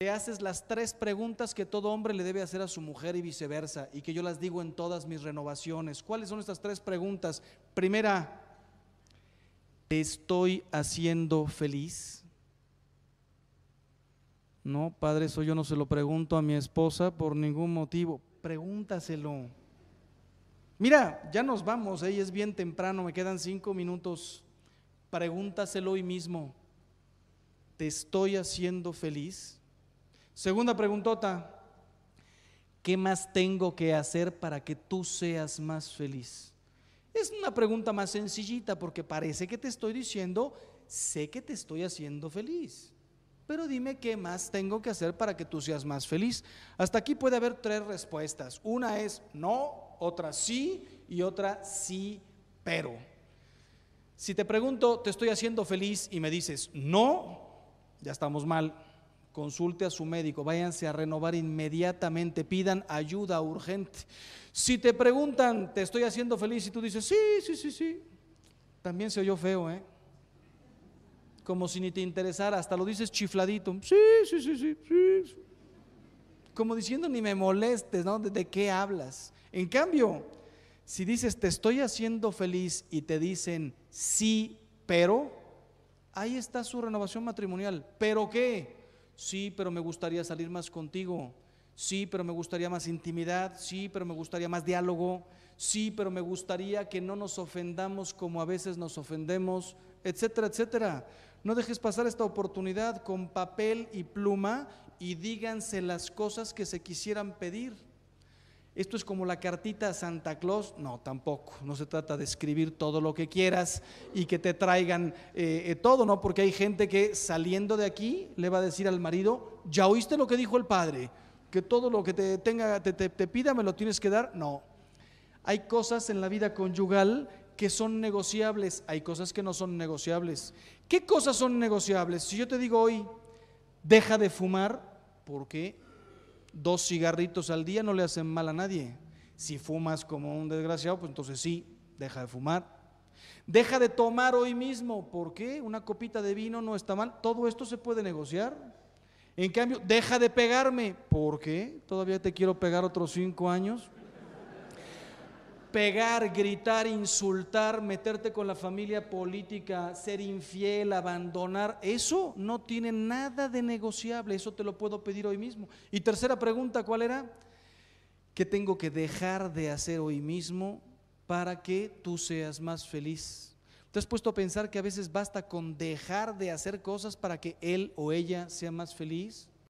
Te haces las tres preguntas que todo hombre le debe hacer a su mujer y viceversa, y que yo las digo en todas mis renovaciones. ¿Cuáles son estas tres preguntas? Primera, ¿te estoy haciendo feliz? No, padre, eso yo no se lo pregunto a mi esposa por ningún motivo. Pregúntaselo. Mira, ya nos vamos, ¿eh? es bien temprano, me quedan cinco minutos. Pregúntaselo hoy mismo. ¿Te estoy haciendo feliz? Segunda preguntota, ¿qué más tengo que hacer para que tú seas más feliz? Es una pregunta más sencillita porque parece que te estoy diciendo, sé que te estoy haciendo feliz, pero dime qué más tengo que hacer para que tú seas más feliz. Hasta aquí puede haber tres respuestas. Una es no, otra sí y otra sí, pero. Si te pregunto, ¿te estoy haciendo feliz? y me dices, no, ya estamos mal consulte a su médico, váyanse a renovar inmediatamente, pidan ayuda urgente. Si te preguntan, te estoy haciendo feliz y tú dices, sí, sí, sí, sí, también se oyó feo, ¿eh? Como si ni te interesara, hasta lo dices chifladito, sí, sí, sí, sí, sí. Como diciendo, ni me molestes, ¿no? ¿De qué hablas? En cambio, si dices, te estoy haciendo feliz y te dicen, sí, pero, ahí está su renovación matrimonial. ¿Pero qué? Sí, pero me gustaría salir más contigo. Sí, pero me gustaría más intimidad. Sí, pero me gustaría más diálogo. Sí, pero me gustaría que no nos ofendamos como a veces nos ofendemos, etcétera, etcétera. No dejes pasar esta oportunidad con papel y pluma y díganse las cosas que se quisieran pedir. Esto es como la cartita a Santa Claus. No, tampoco. No se trata de escribir todo lo que quieras y que te traigan eh, eh, todo, ¿no? Porque hay gente que saliendo de aquí le va a decir al marido, ¿ya oíste lo que dijo el padre? Que todo lo que te, tenga, te, te pida me lo tienes que dar. No. Hay cosas en la vida conyugal que son negociables, hay cosas que no son negociables. ¿Qué cosas son negociables? Si yo te digo hoy, deja de fumar, ¿por qué? dos cigarritos al día no le hacen mal a nadie. Si fumas como un desgraciado, pues entonces sí, deja de fumar. Deja de tomar hoy mismo, ¿por qué? Una copita de vino no está mal. Todo esto se puede negociar. En cambio, deja de pegarme, ¿por qué? Todavía te quiero pegar otros cinco años pegar, gritar, insultar, meterte con la familia política, ser infiel, abandonar, eso no tiene nada de negociable, eso te lo puedo pedir hoy mismo. Y tercera pregunta, ¿cuál era? ¿Qué tengo que dejar de hacer hoy mismo para que tú seas más feliz? ¿Te has puesto a pensar que a veces basta con dejar de hacer cosas para que él o ella sea más feliz?